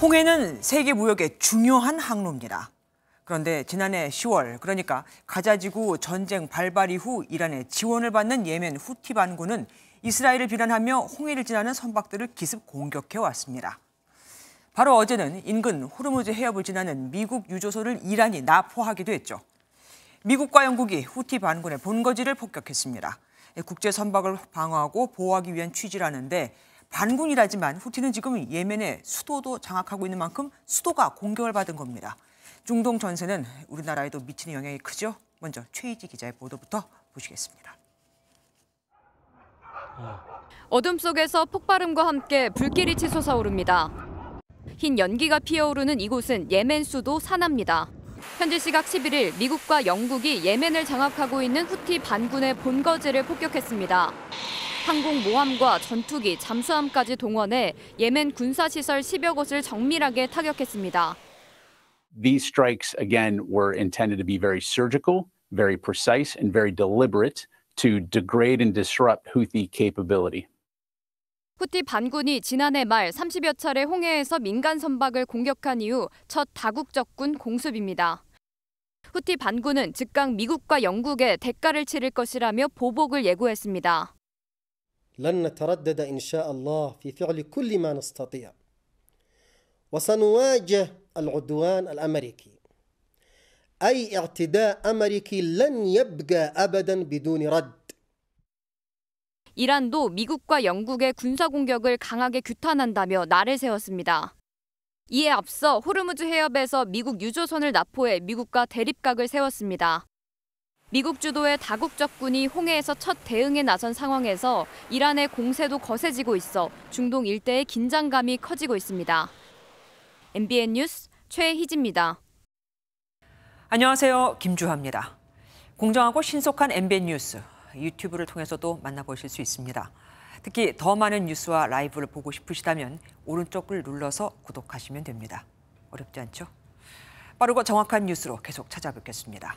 홍해는 세계 무역의 중요한 항로입니다. 그런데 지난해 10월 그러니까 가자지구 전쟁 발발 이후 이란의 지원을 받는 예멘 후티 반군은 이스라엘을 비난하며 홍해를 지나는 선박들을 기습 공격해 왔습니다. 바로 어제는 인근 호르무즈 해협을 지나는 미국 유조선을 이란이 납포하기도 했죠. 미국과 영국이 후티 반군의 본거지를 폭격했습니다. 국제 선박을 방어하고 보호하기 위한 취지라는데 반군이라지만 후티는 지금 예멘의 수도도 장악하고 있는 만큼 수도가 공격을 받은 겁니다. 중동 전세는 우리나라에도 미치는 영향이 크죠. 먼저 최희지 기자의 보도부터 보시겠습니다. 어둠 속에서 폭발음과 함께 불길이 치솟아오릅니다. 흰 연기가 피어오르는 이곳은 예멘 수도 사나입니다. 현지 시각 11일 미국과 영국이 예멘을 장악하고 있는 후티 반군의 본거지를 폭격했습니다. 항공모함과 전투기, 잠수함까지 동원해 예멘 군사시설 10여 곳을 정밀하게 타격했습니다. These strikes again were intended to be very surgical, very precise and very deliberate to degrade and disrupt Houthi capability. 후티 반군이 지난해 말 30여 차례 홍해에서 민간 선박을 공격한 이후 첫 다국적군 공습입니다. 후티 반군은 즉각 미국과 영국에 대가를 치를 것이라며 보복을 예고했습니다. لن نتردد إن شاء الله في فعل كل ما نستطيع وسنواجه العدوان الأمريكي أي اعتداء أمريكي لن يبقى أبدا بدون رد 이란도 미국과 영국의 군사 공격을 강하게 규탄한다며 날을 세웠습니다. 이에 앞서 호르무즈 해협에서 미국 유조선을 납포해 미국과 대립각을 세웠습니다. 미국 주도의 다국적군이 홍해에서 첫 대응에 나선 상황에서 이란의 공세도 거세지고 있어 중동 일대의 긴장감이 커지고 있습니다. MBN 뉴스 최희지입니다. 안녕하세요. 김주하입니다. 공정하고 신속한 MBN 뉴스 유튜브를 통해서도 만나보실 수 있습니다. 특히 더 많은 뉴스와 라이브를 보고 싶으시다면 오른쪽을 눌러서 구독하시면 됩니다. 어렵지 않죠? 빠르고 정확한 뉴스로 계속 찾아뵙겠습니다.